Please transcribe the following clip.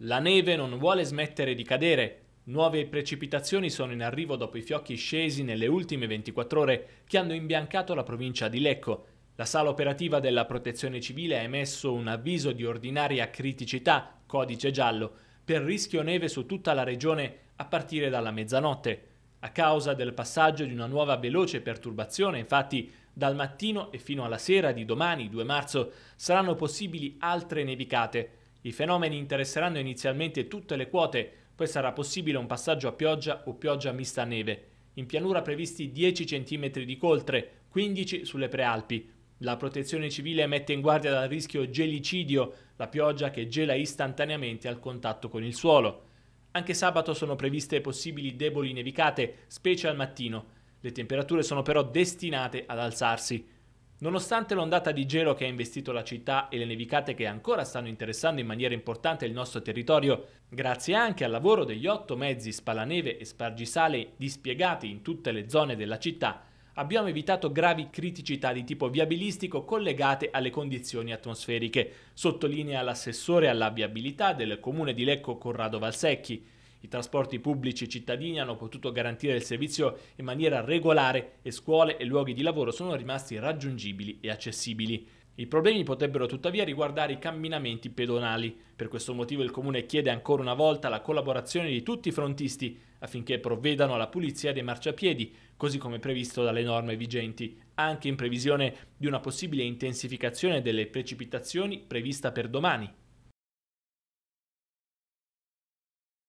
La neve non vuole smettere di cadere. Nuove precipitazioni sono in arrivo dopo i fiocchi scesi nelle ultime 24 ore che hanno imbiancato la provincia di Lecco. La sala operativa della Protezione Civile ha emesso un avviso di ordinaria criticità, codice giallo, per rischio neve su tutta la regione a partire dalla mezzanotte. A causa del passaggio di una nuova veloce perturbazione, infatti, dal mattino e fino alla sera di domani, 2 marzo, saranno possibili altre nevicate. I fenomeni interesseranno inizialmente tutte le quote, poi sarà possibile un passaggio a pioggia o pioggia mista a neve. In pianura previsti 10 cm di coltre, 15 sulle prealpi. La protezione civile mette in guardia dal rischio gelicidio, la pioggia che gela istantaneamente al contatto con il suolo. Anche sabato sono previste possibili deboli nevicate, specie al mattino. Le temperature sono però destinate ad alzarsi. Nonostante l'ondata di gelo che ha investito la città e le nevicate che ancora stanno interessando in maniera importante il nostro territorio, grazie anche al lavoro degli otto mezzi spalaneve e spargisale dispiegati in tutte le zone della città, abbiamo evitato gravi criticità di tipo viabilistico collegate alle condizioni atmosferiche, sottolinea l'assessore alla viabilità del comune di Lecco Corrado Valsecchi. I trasporti pubblici e cittadini hanno potuto garantire il servizio in maniera regolare e scuole e luoghi di lavoro sono rimasti raggiungibili e accessibili. I problemi potrebbero tuttavia riguardare i camminamenti pedonali. Per questo motivo il Comune chiede ancora una volta la collaborazione di tutti i frontisti affinché provvedano alla pulizia dei marciapiedi, così come previsto dalle norme vigenti, anche in previsione di una possibile intensificazione delle precipitazioni prevista per domani.